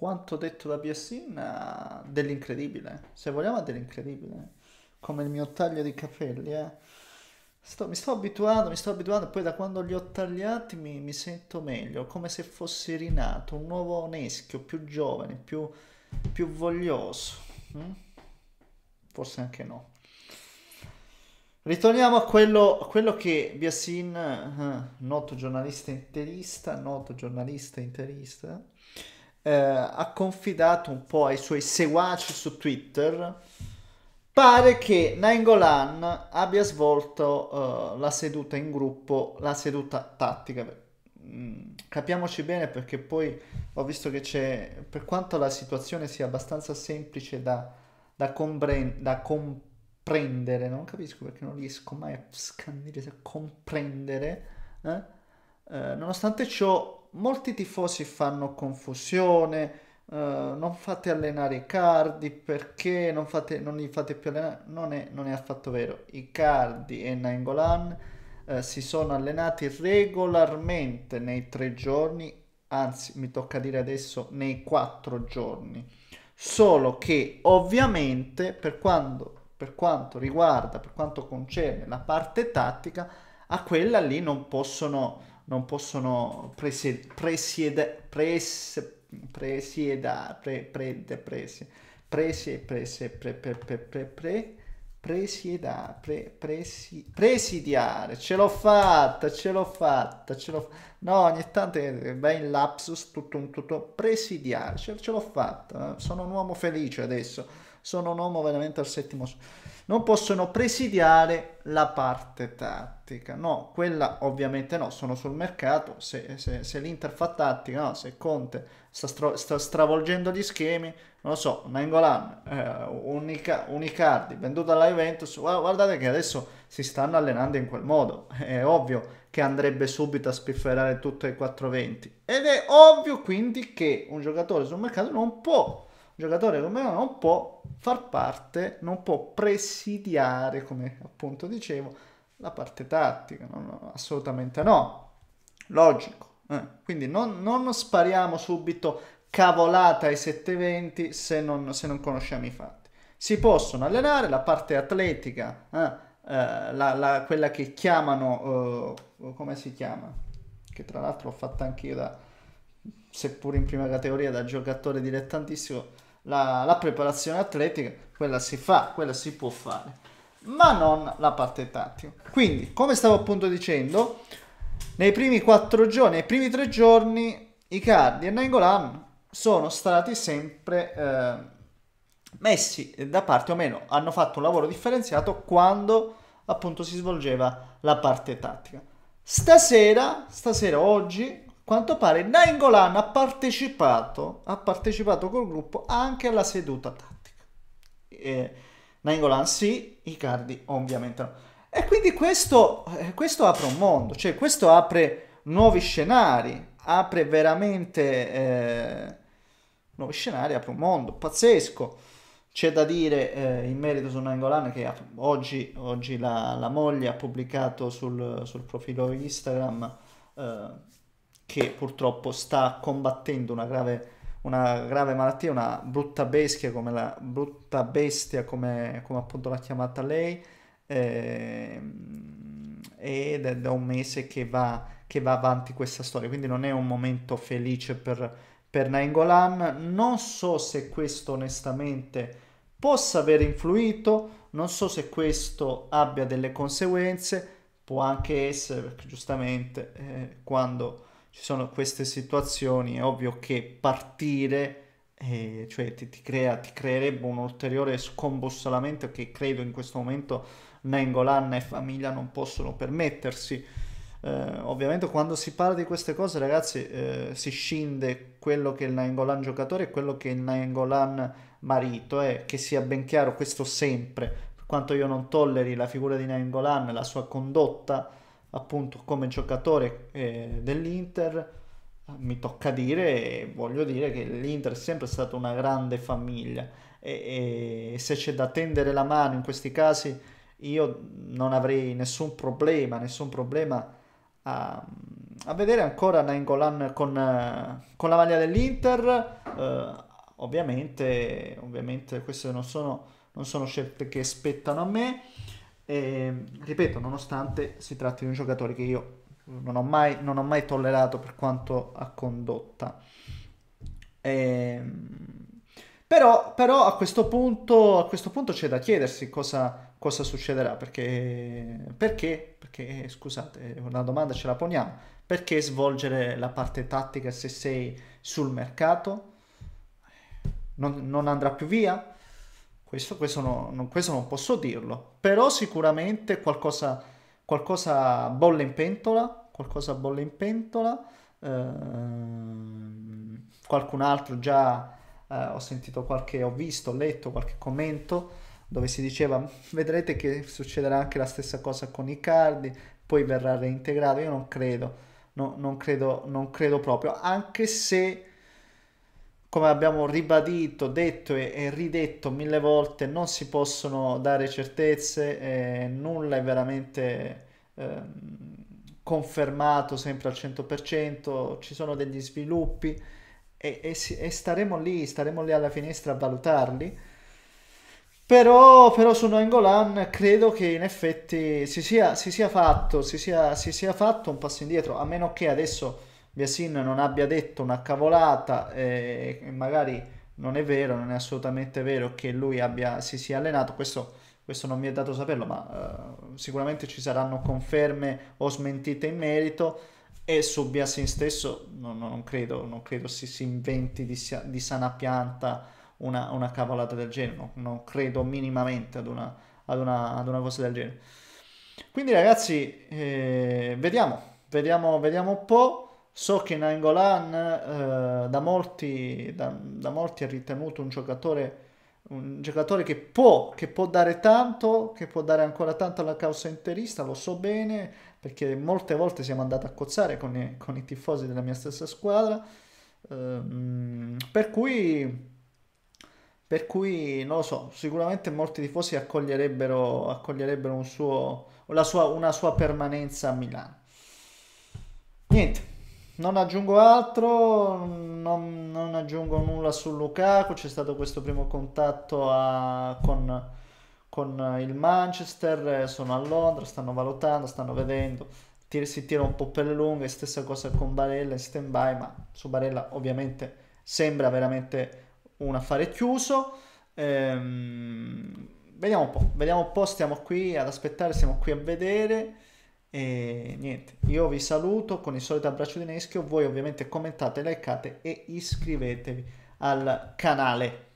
quanto detto da PSIN ha eh, dell'incredibile, se vogliamo ha dell'incredibile, come il mio taglio di capelli. Eh. Sto, mi sto abituando, mi sto abituando, poi da quando li ho tagliati mi, mi sento meglio, come se fossi rinato, un nuovo neschio, più giovane, più, più voglioso. Mm? Forse anche no. Ritorniamo a quello, a quello che Biasin, eh, noto giornalista interista, noto giornalista interista, eh, ha confidato un po' ai suoi seguaci su Twitter, pare che Nangolan abbia svolto uh, la seduta in gruppo, la seduta tattica. Mm, capiamoci bene perché poi ho visto che c'è, per quanto la situazione sia abbastanza semplice da, da, compre- da comprendere, non capisco perché non riesco mai a scandire, comprendere, eh? eh, nonostante ciò molti tifosi fanno confusione, eh, non fate allenare i cardi perché non, fate, non li fate più allenare, non è, non è affatto vero. i cardi e Nangolan eh, si sono allenati regolarmente nei tre giorni, anzi mi tocca dire adesso nei quattro giorni. Solo che ovviamente per, quando, per quanto riguarda, per quanto concerne la parte tattica, a quella lì non possono non possono presied, presied, pres, presieda, pre, pre, prese, prese, prese, pre, pre, pre, pre, pre, presieda, pre, presi, presidiare, ce l'ho fatta, ce l'ho fatta, ce l'ho No, ogni tanto va in lapsus tutto un tutto, presidiare, ce, ce l'ho fatta, eh, sono un uomo felice adesso sono un uomo veramente al settimo non possono presidiare la parte tattica. No, quella ovviamente no, sono sul mercato, se, se, se l'Inter fa tattica, no, se Conte sta, stra, sta, stravolgendo gli schemi, non lo so, Nangolan, eh, Unica, Unicardi, venduta alla Juventus, guardate che adesso si stanno allenando in quel modo, è ovvio che andrebbe subito a spifferare tutto ai 420 ed è ovvio quindi che un giocatore sul mercato non può giocatore come me non può far parte, non può presidiare, come appunto dicevo, la parte tattica, no, no, assolutamente no, logico. Eh. Quindi non, non, spariamo subito cavolata ai 720 se non, se non conosciamo i fatti. Si possono allenare la parte atletica, eh, eh, la, la, quella che chiamano, eh, come si chiama? Che tra l'altro ho fatta anch'io da, seppur in prima categoria da giocatore dilettantistico la, la preparazione atletica, quella si fa, quella si può fare, ma non la parte tattica. Quindi, come stavo appunto dicendo, nei primi quattro giorni, nei primi tre giorni, i Cardi e Nangolan sono stati sempre eh, messi da parte, o meno hanno fatto un lavoro differenziato quando appunto si svolgeva la parte tattica. Stasera, stasera, oggi, quanto pare Nainggolan ha partecipato, ha partecipato col gruppo anche alla seduta tattica. Eh, Nainggolan sì, Icardi ovviamente no. E quindi questo, eh, questo, apre un mondo, cioè questo apre nuovi scenari, apre veramente eh, nuovi scenari, apre un mondo pazzesco. C'è da dire eh, in merito su Nangolan che oggi, oggi la, la, moglie ha pubblicato sul, sul profilo Instagram eh, che purtroppo sta combattendo una grave, una grave malattia, una brutta bestia come, la, brutta bestia come, come appunto l'ha chiamata lei, eh, ed è da un mese che va, che va avanti questa storia, quindi non è un momento felice per, per Nainggolan, non so se questo onestamente possa aver influito, non so se questo abbia delle conseguenze, può anche essere perché giustamente eh, quando ci sono queste situazioni, è ovvio che partire eh, cioè ti, ti, crea, ti creerebbe un ulteriore scombussolamento che credo in questo momento Nengolan e famiglia non possono permettersi. Eh, ovviamente quando si parla di queste cose ragazzi eh, si scinde quello che è il Nengolan giocatore e quello che è il Nengolan marito, eh, che sia ben chiaro questo sempre, per quanto io non tolleri la figura di Nengolan, la sua condotta, appunto come giocatore eh, dell'Inter mi tocca dire e voglio dire che l'Inter è sempre stata una grande famiglia e, e, se c'è da tendere la mano in questi casi io non avrei nessun problema, nessun problema a, a vedere ancora Nangolan con, con, la maglia dell'Inter. Eh, ovviamente, ovviamente queste non sono, non sono scelte che spettano a me. E, ehm, ripeto, nonostante si tratti di un giocatore che io non ho mai, non ho mai tollerato per quanto ha condotta. E, ehm, però, però a, questo punto, a questo punto c'è da chiedersi cosa, cosa succederà, perché, perché, perché, scusate, una domanda ce la poniamo, perché svolgere la parte tattica se sei sul mercato? non, non andrà più via? Questo, questo, no, non, questo, non, posso dirlo, però sicuramente qualcosa, qualcosa bolle in pentola, qualcosa bolle in pentola, ehm, qualcun altro già eh, ho sentito qualche, ho visto, ho letto qualche commento dove si diceva vedrete che succederà anche la stessa cosa con Icardi, poi verrà reintegrato, io non credo, no, non, credo non credo proprio, anche se come abbiamo ribadito, detto e, e, ridetto mille volte, non si possono dare certezze, nulla è veramente eh, confermato sempre al 100%, ci sono degli sviluppi e, e, e, staremo lì, staremo lì alla finestra a valutarli. Però, però su Nangolan credo che in effetti si sia, si sia fatto, si sia, si sia fatto un passo indietro, a meno che adesso Viasin non abbia detto una cavolata e magari non è vero, non è assolutamente vero che lui abbia, si sia allenato, questo, questo non mi è dato saperlo, ma uh, sicuramente ci saranno conferme o smentite in merito e su Biasin stesso no, non, credo, non credo si, si inventi di, di, sana pianta una, una cavolata del genere, no, non credo minimamente ad una, ad, una, ad una, cosa del genere. Quindi ragazzi, eh, vediamo, vediamo, vediamo un po'. So che Nangolan eh, da, molti, da, da, molti è ritenuto un giocatore, un giocatore che, può, che può dare tanto, che può dare ancora tanto alla causa interista, lo so bene, perché molte volte siamo andati a cozzare con i, con i tifosi della mia stessa squadra. Eh, per cui per cui non lo so, sicuramente molti tifosi accoglierebbero, accoglierebbero un suo, sua, una sua permanenza a Milano. Niente, non aggiungo altro, non, non, aggiungo nulla su Lukaku, c'è stato questo primo contatto a, con, con, il Manchester, sono a Londra, stanno valutando, stanno vedendo, Tira, si tira un po' per le lunghe, stessa cosa con Barella in stand by, ma su Barella ovviamente sembra veramente un affare chiuso. Ehm, vediamo un po', vediamo un po', stiamo qui ad aspettare, siamo qui a vedere. E niente, io vi saluto con il solito abbraccio di Neschio, voi ovviamente commentate, likeate e iscrivetevi al canale.